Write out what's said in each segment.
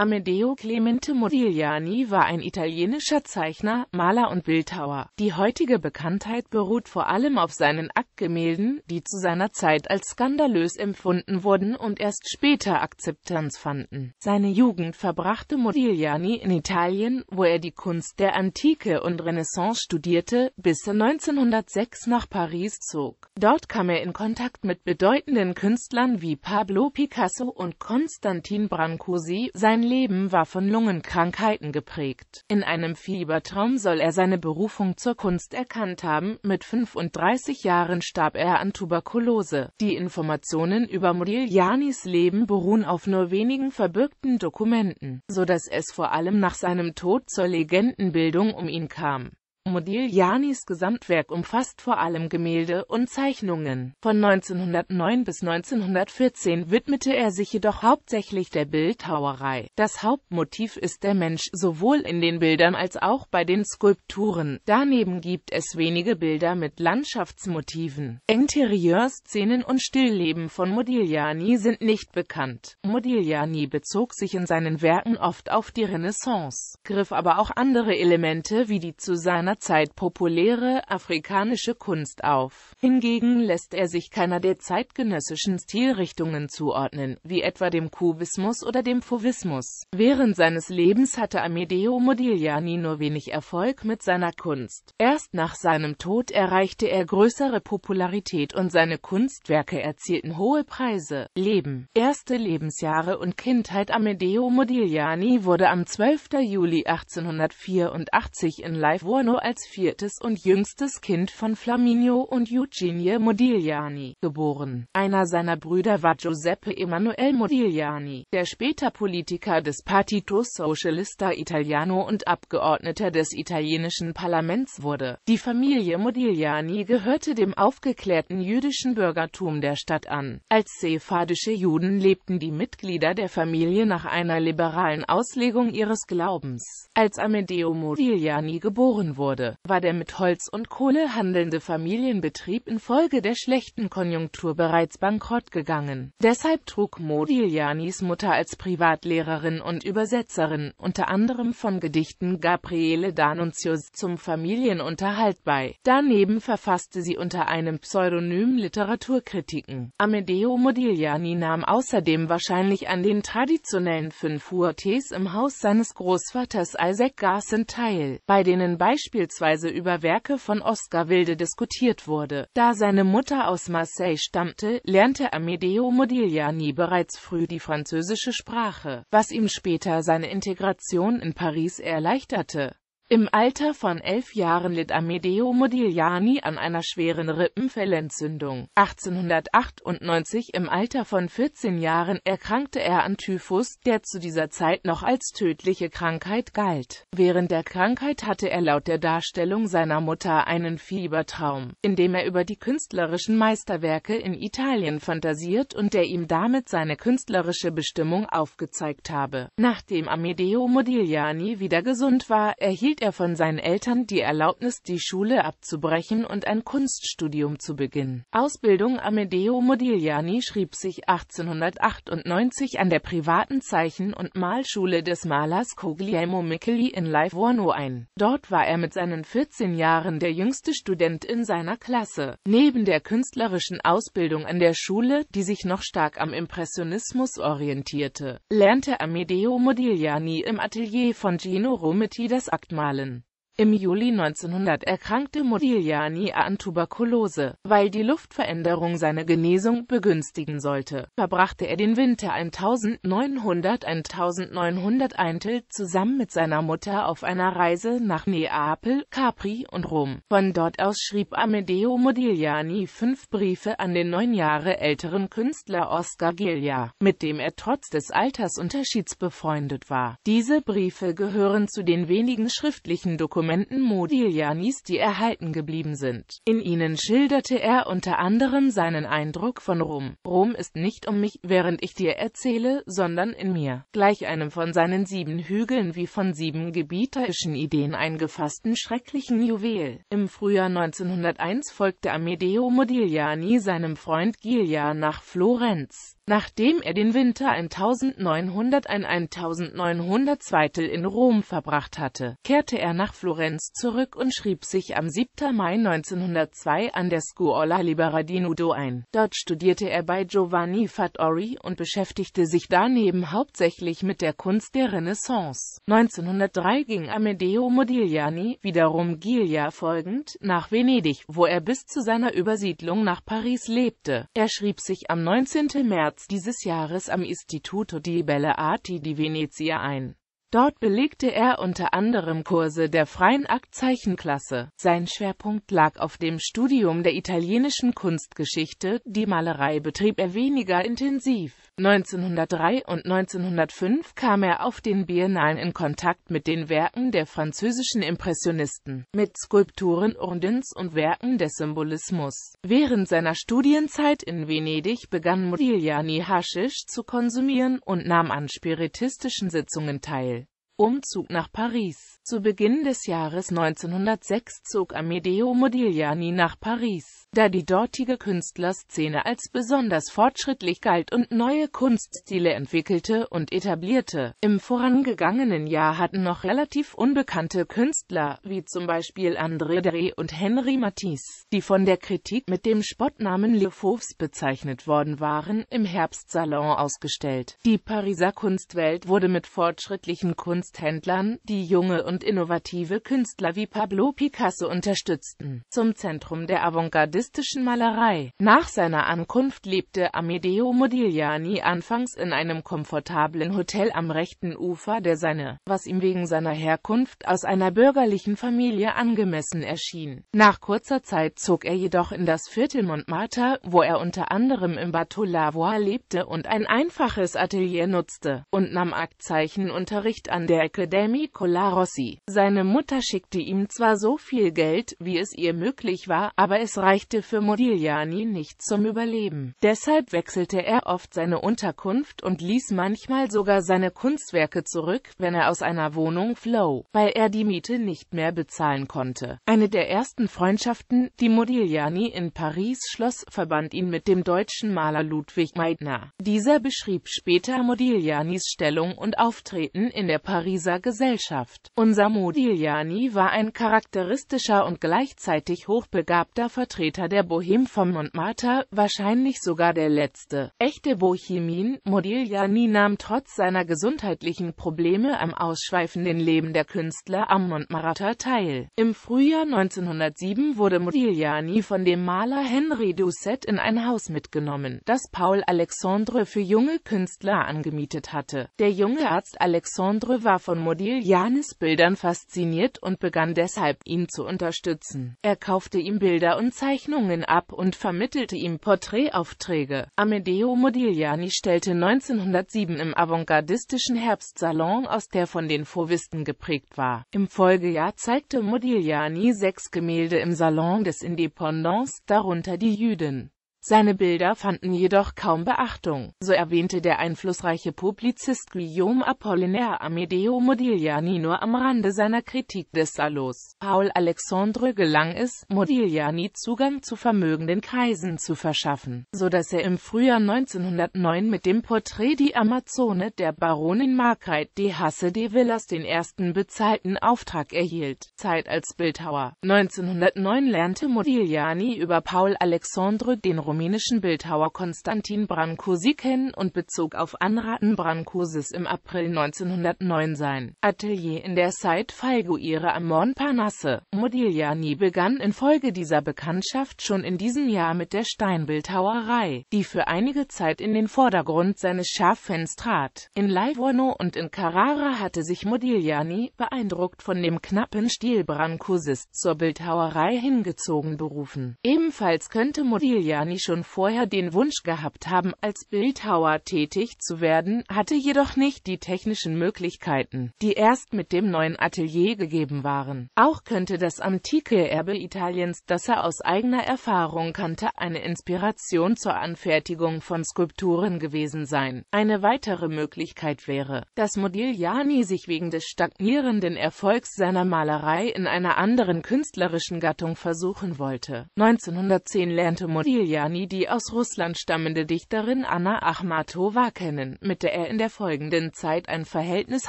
Amedeo Clemente Modigliani war ein italienischer Zeichner, Maler und Bildhauer. Die heutige Bekanntheit beruht vor allem auf seinen Aktgemälden, die zu seiner Zeit als skandalös empfunden wurden und erst später Akzeptanz fanden. Seine Jugend verbrachte Modigliani in Italien, wo er die Kunst der Antike und Renaissance studierte, bis er 1906 nach Paris zog. Dort kam er in Kontakt mit bedeutenden Künstlern wie Pablo Picasso und Constantin Brancusi, sein Leben war von Lungenkrankheiten geprägt. In einem Fiebertraum soll er seine Berufung zur Kunst erkannt haben, mit 35 Jahren starb er an Tuberkulose. Die Informationen über Modiglianis Leben beruhen auf nur wenigen verbürgten Dokumenten, so dass es vor allem nach seinem Tod zur Legendenbildung um ihn kam. Modiglianis Gesamtwerk umfasst vor allem Gemälde und Zeichnungen. Von 1909 bis 1914 widmete er sich jedoch hauptsächlich der Bildhauerei. Das Hauptmotiv ist der Mensch, sowohl in den Bildern als auch bei den Skulpturen. Daneben gibt es wenige Bilder mit Landschaftsmotiven. Interieurszenen und Stillleben von Modigliani sind nicht bekannt. Modigliani bezog sich in seinen Werken oft auf die Renaissance, griff aber auch andere Elemente wie die zu seiner Zeit populäre afrikanische Kunst auf. Hingegen lässt er sich keiner der zeitgenössischen Stilrichtungen zuordnen, wie etwa dem Kubismus oder dem Fauvismus. Während seines Lebens hatte Amedeo Modigliani nur wenig Erfolg mit seiner Kunst. Erst nach seinem Tod erreichte er größere Popularität und seine Kunstwerke erzielten hohe Preise. Leben, erste Lebensjahre und Kindheit Amedeo Modigliani wurde am 12. Juli 1884 in Livorno als viertes und jüngstes Kind von Flaminio und Eugenie Modigliani, geboren. Einer seiner Brüder war Giuseppe Emanuele Modigliani, der später Politiker des Partito Socialista Italiano und Abgeordneter des italienischen Parlaments wurde. Die Familie Modigliani gehörte dem aufgeklärten jüdischen Bürgertum der Stadt an. Als sephardische Juden lebten die Mitglieder der Familie nach einer liberalen Auslegung ihres Glaubens. Als Amedeo Modigliani geboren wurde, wurde, war der mit Holz und Kohle handelnde Familienbetrieb infolge der schlechten Konjunktur bereits bankrott gegangen. Deshalb trug Modiglianis Mutter als Privatlehrerin und Übersetzerin unter anderem von Gedichten Gabriele D'Annunzios zum Familienunterhalt bei. Daneben verfasste sie unter einem Pseudonym Literaturkritiken. Amedeo Modigliani nahm außerdem wahrscheinlich an den traditionellen 5 Uhr Tees im Haus seines Großvaters Isaac Garson teil, bei denen beispielsweise beispielsweise über Werke von Oscar Wilde diskutiert wurde. Da seine Mutter aus Marseille stammte, lernte Amedeo Modigliani bereits früh die französische Sprache, was ihm später seine Integration in Paris erleichterte im Alter von elf Jahren litt Amedeo Modigliani an einer schweren Rippenfellentzündung. 1898 im Alter von 14 Jahren erkrankte er an Typhus, der zu dieser Zeit noch als tödliche Krankheit galt. Während der Krankheit hatte er laut der Darstellung seiner Mutter einen Fiebertraum, in dem er über die künstlerischen Meisterwerke in Italien fantasiert und der ihm damit seine künstlerische Bestimmung aufgezeigt habe. Nachdem Amedeo Modigliani wieder gesund war, erhielt erhielt er von seinen Eltern die Erlaubnis, die Schule abzubrechen und ein Kunststudium zu beginnen. Ausbildung Amedeo Modigliani schrieb sich 1898 an der privaten Zeichen- und Malschule des Malers Coglielmo Micheli in Livorno ein. Dort war er mit seinen 14 Jahren der jüngste Student in seiner Klasse. Neben der künstlerischen Ausbildung an der Schule, die sich noch stark am Impressionismus orientierte, lernte Amedeo Modigliani im Atelier von Gino Rometti das Aktmal zahlen im Juli 1900 erkrankte Modigliani an Tuberkulose. Weil die Luftveränderung seine Genesung begünstigen sollte, verbrachte er den Winter 1900-1901 zusammen mit seiner Mutter auf einer Reise nach Neapel, Capri und Rom. Von dort aus schrieb Amedeo Modigliani fünf Briefe an den neun Jahre älteren Künstler Oscar Giglia, mit dem er trotz des Altersunterschieds befreundet war. Diese Briefe gehören zu den wenigen schriftlichen Dokumenten, Dokumenten Modiglianis, die erhalten geblieben sind. In ihnen schilderte er unter anderem seinen Eindruck von Rom. Rom ist nicht um mich, während ich dir erzähle, sondern in mir. Gleich einem von seinen sieben Hügeln wie von sieben gebieterischen Ideen eingefassten schrecklichen Juwel. Im Frühjahr 1901 folgte Amedeo Modigliani seinem Freund Giglia nach Florenz. Nachdem er den Winter 1901-1902 in Rom verbracht hatte, kehrte er nach Florenz zurück und schrieb sich am 7. Mai 1902 an der Scuola Libera di Nudo ein. Dort studierte er bei Giovanni Fattori und beschäftigte sich daneben hauptsächlich mit der Kunst der Renaissance. 1903 ging Amedeo Modigliani, wiederum Giglia folgend, nach Venedig, wo er bis zu seiner Übersiedlung nach Paris lebte. Er schrieb sich am 19. März März dieses Jahres am Istituto di Belle Arti di Venezia ein. Dort belegte er unter anderem Kurse der freien Aktzeichenklasse. Sein Schwerpunkt lag auf dem Studium der italienischen Kunstgeschichte, die Malerei betrieb er weniger intensiv. 1903 und 1905 kam er auf den Biennalen in Kontakt mit den Werken der französischen Impressionisten, mit Skulpturen, Ordens und Werken des Symbolismus. Während seiner Studienzeit in Venedig begann Modigliani Haschisch zu konsumieren und nahm an spiritistischen Sitzungen teil. Umzug nach Paris zu Beginn des Jahres 1906 zog Amedeo Modigliani nach Paris, da die dortige Künstlerszene als besonders fortschrittlich galt und neue Kunststile entwickelte und etablierte. Im vorangegangenen Jahr hatten noch relativ unbekannte Künstler, wie zum Beispiel André Derry und Henri Matisse, die von der Kritik mit dem Spottnamen Le Fauves bezeichnet worden waren, im Herbstsalon ausgestellt. Die Pariser Kunstwelt wurde mit fortschrittlichen Kunsthändlern, die junge und und innovative Künstler wie Pablo Picasso unterstützten, zum Zentrum der avantgardistischen Malerei. Nach seiner Ankunft lebte Amedeo Modigliani anfangs in einem komfortablen Hotel am rechten Ufer der Seine, was ihm wegen seiner Herkunft aus einer bürgerlichen Familie angemessen erschien. Nach kurzer Zeit zog er jedoch in das Viertel Montmartre, wo er unter anderem im Bateau Lavoie lebte und ein einfaches Atelier nutzte, und nahm Aktzeichenunterricht an der Academie Colarossi. Seine Mutter schickte ihm zwar so viel Geld, wie es ihr möglich war, aber es reichte für Modigliani nicht zum Überleben. Deshalb wechselte er oft seine Unterkunft und ließ manchmal sogar seine Kunstwerke zurück, wenn er aus einer Wohnung floh, weil er die Miete nicht mehr bezahlen konnte. Eine der ersten Freundschaften, die Modigliani in Paris schloss, verband ihn mit dem deutschen Maler Ludwig Meidner. Dieser beschrieb später Modiglianis Stellung und Auftreten in der Pariser Gesellschaft. Und unser Modigliani war ein charakteristischer und gleichzeitig hochbegabter Vertreter der Bohème vom Montmartre, wahrscheinlich sogar der letzte echte Bohemin. Modigliani nahm trotz seiner gesundheitlichen Probleme am ausschweifenden Leben der Künstler am Montmartre teil. Im Frühjahr 1907 wurde Modigliani von dem Maler Henri Doucet in ein Haus mitgenommen, das Paul Alexandre für junge Künstler angemietet hatte. Der junge Arzt Alexandre war von Modiglianis Bild Bildern fasziniert und begann deshalb, ihn zu unterstützen. Er kaufte ihm Bilder und Zeichnungen ab und vermittelte ihm Porträtaufträge. Amedeo Modigliani stellte 1907 im avantgardistischen Herbstsalon aus, der von den Fauvisten geprägt war. Im Folgejahr zeigte Modigliani sechs Gemälde im Salon des Independance, darunter die Jüdin. Seine Bilder fanden jedoch kaum Beachtung. So erwähnte der einflussreiche Publizist Guillaume Apollinaire Amedeo Modigliani nur am Rande seiner Kritik des Salos. Paul Alexandre gelang es, Modigliani Zugang zu vermögenden Kreisen zu verschaffen, so dass er im Frühjahr 1909 mit dem Porträt Die Amazone der Baronin Margret de Hasse de Villas den ersten bezahlten Auftrag erhielt. Zeit als Bildhauer. 1909 lernte Modigliani über Paul Alexandre den rumänischen Bildhauer Konstantin Brancusi kennen und bezog auf Anraten Brancusis im April 1909 sein Atelier in der Zeit Falguire am Montparnasse. Modigliani begann infolge dieser Bekanntschaft schon in diesem Jahr mit der Steinbildhauerei, die für einige Zeit in den Vordergrund seines Schaffens trat. In Livorno und in Carrara hatte sich Modigliani, beeindruckt von dem knappen Stil Brancusis, zur Bildhauerei hingezogen berufen. Ebenfalls könnte Modigliani schon vorher den Wunsch gehabt haben, als Bildhauer tätig zu werden, hatte jedoch nicht die technischen Möglichkeiten, die erst mit dem neuen Atelier gegeben waren. Auch könnte das antike Erbe Italiens, das er aus eigener Erfahrung kannte, eine Inspiration zur Anfertigung von Skulpturen gewesen sein. Eine weitere Möglichkeit wäre, dass Modigliani sich wegen des stagnierenden Erfolgs seiner Malerei in einer anderen künstlerischen Gattung versuchen wollte. 1910 lernte Modigliani Giovanni die aus Russland stammende Dichterin Anna Achmatova kennen, mit der er in der folgenden Zeit ein Verhältnis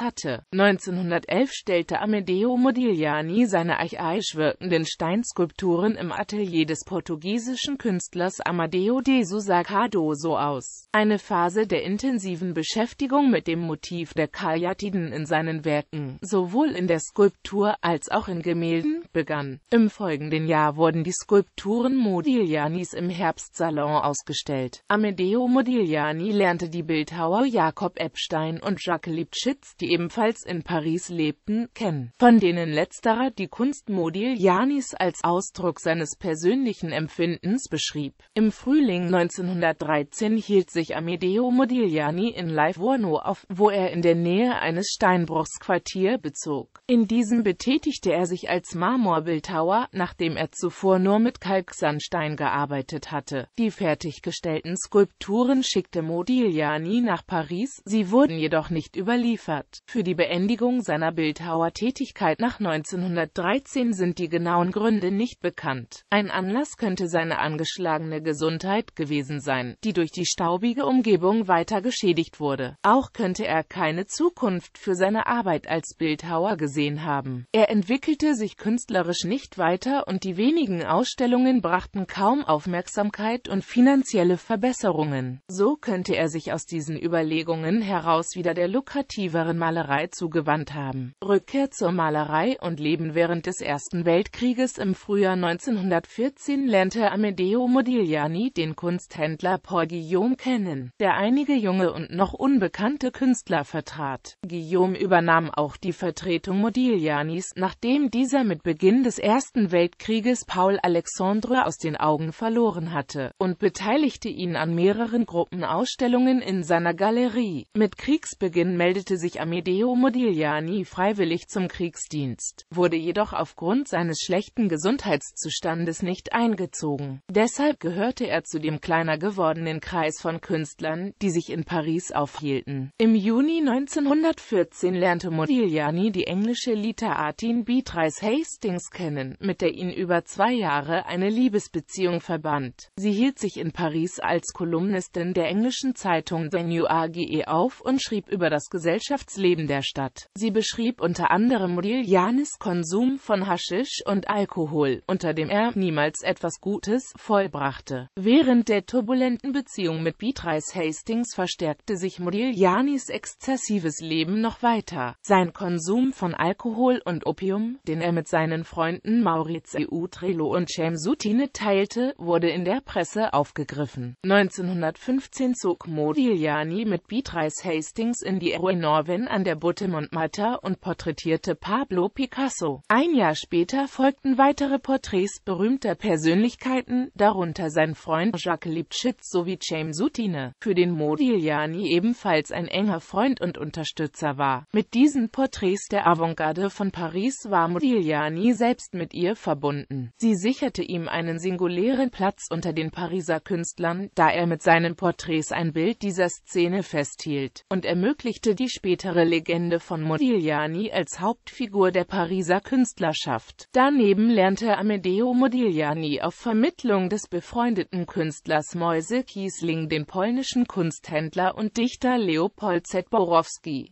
hatte. 1911 stellte Amedeo Modigliani seine archaisch wirkenden Steinskulpturen im Atelier des portugiesischen Künstlers Amadeo de Sousa Cardoso aus. Eine Phase der intensiven Beschäftigung mit dem Motiv der Karyatiden in seinen Werken, sowohl in der Skulptur als auch in Gemälden, begann. Im folgenden Jahr wurden die Skulpturen Modiglianis im Herbst Kunstsalon ausgestellt. Amedeo Modigliani lernte die Bildhauer Jakob Epstein und Jacques Lipschitz, die ebenfalls in Paris lebten, kennen, von denen letzterer die Kunst Modiglianis als Ausdruck seines persönlichen Empfindens beschrieb. Im Frühling 1913 hielt sich Amedeo Modigliani in Livorno auf, wo er in der Nähe eines Steinbruchs Quartier bezog. In diesem betätigte er sich als Marmorbildhauer, nachdem er zuvor nur mit Kalksandstein gearbeitet hatte wurde. Die fertiggestellten Skulpturen schickte Modigliani nach Paris, sie wurden jedoch nicht überliefert. Für die Beendigung seiner Bildhauertätigkeit nach 1913 sind die genauen Gründe nicht bekannt. Ein Anlass könnte seine angeschlagene Gesundheit gewesen sein, die durch die staubige Umgebung weiter geschädigt wurde. Auch könnte er keine Zukunft für seine Arbeit als Bildhauer gesehen haben. Er entwickelte sich künstlerisch nicht weiter und die wenigen Ausstellungen brachten kaum Aufmerksamkeit Gesundheit und finanzielle Verbesserungen. So könnte er sich aus diesen Überlegungen heraus wieder der lukrativeren Malerei zugewandt haben. Rückkehr zur Malerei und Leben während des Ersten Weltkrieges im Frühjahr 1914 lernte Amedeo Modigliani den Kunsthändler Paul Guillaume kennen, der einige junge und noch unbekannte Künstler vertrat. Guillaume übernahm auch die Vertretung Modiglianis, nachdem dieser mit Beginn des Ersten Weltkrieges Paul Alexandre aus den Augen verloren hatte hatte, und beteiligte ihn an mehreren Gruppenausstellungen in seiner Galerie. Mit Kriegsbeginn meldete sich Amedeo Modigliani freiwillig zum Kriegsdienst, wurde jedoch aufgrund seines schlechten Gesundheitszustandes nicht eingezogen. Deshalb gehörte er zu dem kleiner gewordenen Kreis von Künstlern, die sich in Paris aufhielten. Im Juni 1914 lernte Modigliani die englische Literartin Beatrice Hastings kennen, mit der ihn über zwei Jahre eine Liebesbeziehung verband. Sie Sie hielt sich in Paris als Kolumnistin der englischen Zeitung The New AGE auf und schrieb über das Gesellschaftsleben der Stadt. Sie beschrieb unter anderem Julianes Konsum von Haschisch und Alkohol, unter dem er niemals etwas Gutes vollbrachte. Während der turbulenten Beziehung mit Beatrice Hastings verstärkte sich Modiglianis exzessives Leben noch weiter. Sein Konsum von Alkohol und Opium, den er mit seinen Freunden Maurizio Trello und Cem Sutine teilte, wurde in der Presse Presse aufgegriffen. 1915 zog Modigliani mit Beatrice Hastings in die Rue Norvin an der Butte Montmartre und porträtierte Pablo Picasso. Ein Jahr später folgten weitere Porträts berühmter Persönlichkeiten, darunter sein Freund Jacques Lipschitz sowie James Soutine, für den Modigliani ebenfalls ein enger Freund und Unterstützer war. Mit diesen Porträts der Avantgarde von Paris war Modigliani selbst mit ihr verbunden. Sie sicherte ihm einen singulären Platz unter den Pariser Künstlern, da er mit seinen Porträts ein Bild dieser Szene festhielt, und ermöglichte die spätere Legende von Modigliani als Hauptfigur der Pariser Künstlerschaft. Daneben lernte Amedeo Modigliani auf Vermittlung des befreundeten Künstlers Mäuse Kiesling den polnischen Kunsthändler und Dichter Leopold Z.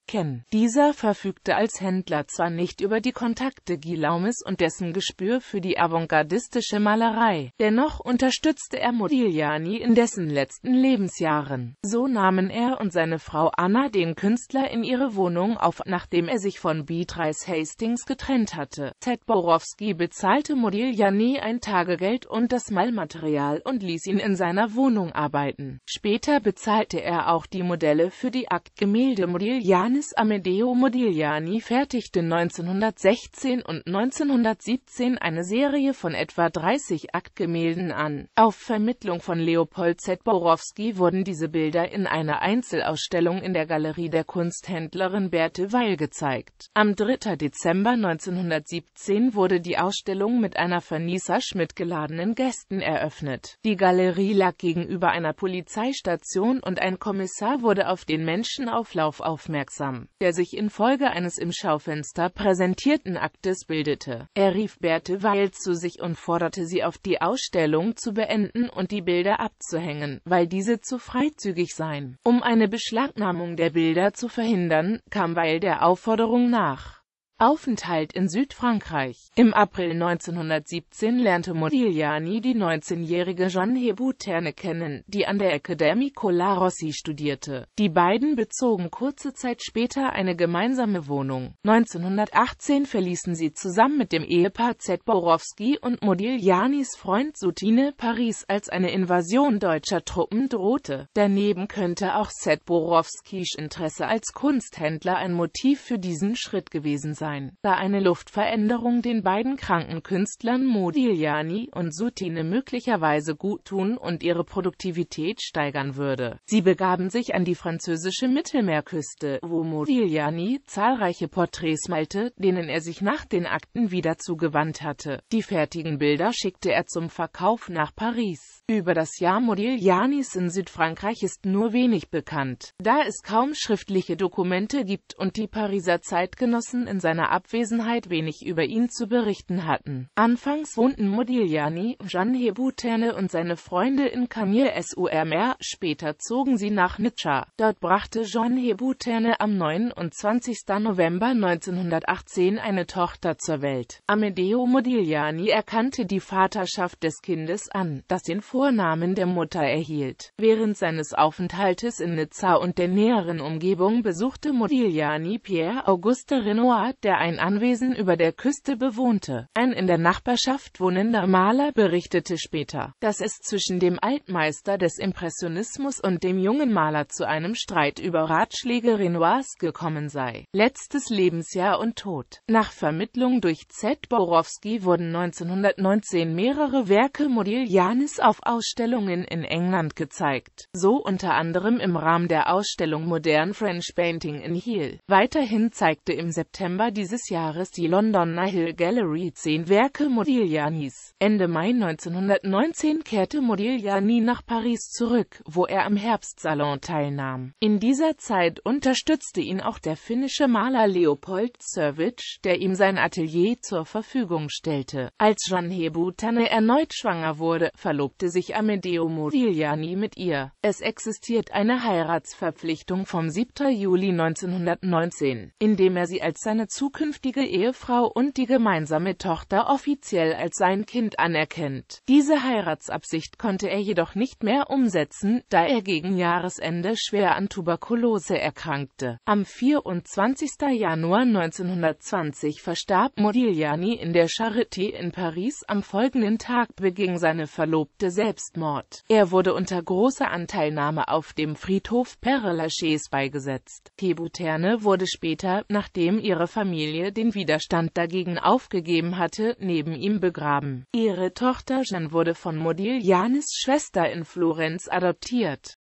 kennen. Dieser verfügte als Händler zwar nicht über die Kontakte Gilaumes und dessen Gespür für die avantgardistische Malerei, dennoch unterstützte er er Modigliani in dessen letzten Lebensjahren. So nahmen er und seine Frau Anna den Künstler in ihre Wohnung auf, nachdem er sich von Beatrice Hastings getrennt hatte. Z. Borowski bezahlte Modigliani ein Tagegeld und das Malmaterial und ließ ihn in seiner Wohnung arbeiten. Später bezahlte er auch die Modelle für die Aktgemälde Modiglianis Amedeo Modigliani fertigte 1916 und 1917 eine Serie von etwa 30 Aktgemälden an. Auf Vermittlung von Leopold Z. Borowski wurden diese Bilder in einer Einzelausstellung in der Galerie der Kunsthändlerin Berthe Weil gezeigt. Am 3. Dezember 1917 wurde die Ausstellung mit einer von Nisa Schmidt geladenen Gästen eröffnet. Die Galerie lag gegenüber einer Polizeistation und ein Kommissar wurde auf den Menschenauflauf aufmerksam, der sich infolge eines im Schaufenster präsentierten Aktes bildete. Er rief Berthe Weil zu sich und forderte sie auf, die Ausstellung zu beenden finden und die Bilder abzuhängen, weil diese zu freizügig seien. Um eine Beschlagnahmung der Bilder zu verhindern, kam Weil der Aufforderung nach, Aufenthalt in Südfrankreich Im April 1917 lernte Modigliani die 19-jährige Jeanne Hébuterne kennen, die an der Ecole Colarossi studierte. Die beiden bezogen kurze Zeit später eine gemeinsame Wohnung. 1918 verließen sie zusammen mit dem Ehepaar Z. und Modiglianis Freund Soutine Paris, als eine Invasion deutscher Truppen drohte. Daneben könnte auch Z. Interesse als Kunsthändler ein Motiv für diesen Schritt gewesen sein sein, da eine Luftveränderung den beiden kranken Künstlern Modigliani und Soutine möglicherweise guttun und ihre Produktivität steigern würde. Sie begaben sich an die französische Mittelmeerküste, wo Modigliani zahlreiche Porträts malte, denen er sich nach den Akten wieder zugewandt hatte. Die fertigen Bilder schickte er zum Verkauf nach Paris. Über das Jahr Modiglianis in Südfrankreich ist nur wenig bekannt, da es kaum schriftliche Dokumente gibt und die Pariser Zeitgenossen in seiner seiner Abwesenheit wenig über ihn zu berichten hatten. Anfangs wohnten Modigliani, Jean Buterne und seine Freunde in camille sur später zogen sie nach Nizza. Dort brachte Jean Buterne am 29. November 1918 eine Tochter zur Welt. Amedeo Modigliani erkannte die Vaterschaft des Kindes an, das den Vornamen der Mutter erhielt. Während seines Aufenthaltes in Nizza und der näheren Umgebung besuchte Modigliani Pierre Auguste Renoir, der der ein Anwesen über der Küste bewohnte. Ein in der Nachbarschaft wohnender Maler berichtete später, dass es zwischen dem Altmeister des Impressionismus und dem jungen Maler zu einem Streit über Ratschläge Renoirs gekommen sei. Letztes Lebensjahr und Tod. Nach Vermittlung durch Z. Borowski wurden 1919 mehrere Werke Modiglianis auf Ausstellungen in England gezeigt, so unter anderem im Rahmen der Ausstellung Modern French Painting in Heel. Weiterhin zeigte im September die dieses Jahres die London Nihil Gallery zehn Werke Modiglianis. Ende Mai 1919 kehrte Modigliani nach Paris zurück, wo er am Herbstsalon teilnahm. In dieser Zeit unterstützte ihn auch der finnische Maler Leopold Servic, der ihm sein Atelier zur Verfügung stellte. Als Jeanne Hebutane erneut schwanger wurde, verlobte sich Amedeo Modigliani mit ihr. Es existiert eine Heiratsverpflichtung vom 7. Juli 1919, indem er sie als seine zukünftige Ehefrau und die gemeinsame Tochter offiziell als sein Kind anerkennt. Diese Heiratsabsicht konnte er jedoch nicht mehr umsetzen, da er gegen Jahresende schwer an Tuberkulose erkrankte. Am 24. Januar 1920 verstarb Modigliani in der Charité in Paris. Am folgenden Tag beging seine Verlobte Selbstmord. Er wurde unter großer Anteilnahme auf dem Friedhof Père Lachaise beigesetzt. Thébuterne wurde später, nachdem ihre Familie Familie den Widerstand dagegen aufgegeben hatte, neben ihm begraben. Ihre Tochter Jeanne wurde von Modiglianis Schwester in Florenz adoptiert